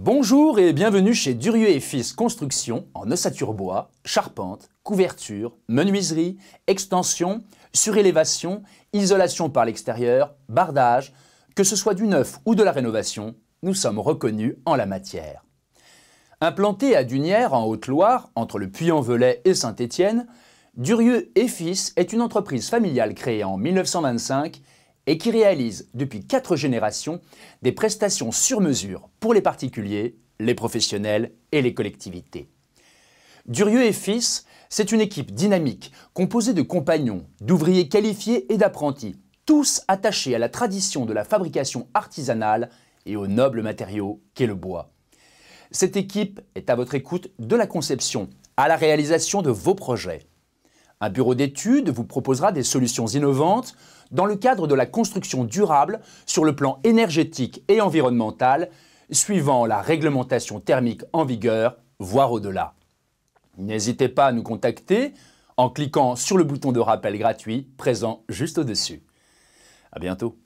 Bonjour et bienvenue chez Durieux et Fils Construction en ossature bois, charpente, couverture, menuiserie, extension, surélévation, isolation par l'extérieur, bardage, que ce soit du neuf ou de la rénovation, nous sommes reconnus en la matière. Implanté à Dunière en Haute-Loire, entre le Puy-en-Velay et Saint-Étienne, Durieux et Fils est une entreprise familiale créée en 1925 et qui réalise depuis quatre générations des prestations sur mesure pour les particuliers, les professionnels et les collectivités. Durieux et Fils, c'est une équipe dynamique composée de compagnons, d'ouvriers qualifiés et d'apprentis, tous attachés à la tradition de la fabrication artisanale et aux nobles matériaux qu'est le bois. Cette équipe est à votre écoute de la conception à la réalisation de vos projets. Un bureau d'études vous proposera des solutions innovantes dans le cadre de la construction durable sur le plan énergétique et environnemental, suivant la réglementation thermique en vigueur, voire au-delà. N'hésitez pas à nous contacter en cliquant sur le bouton de rappel gratuit présent juste au-dessus. À bientôt.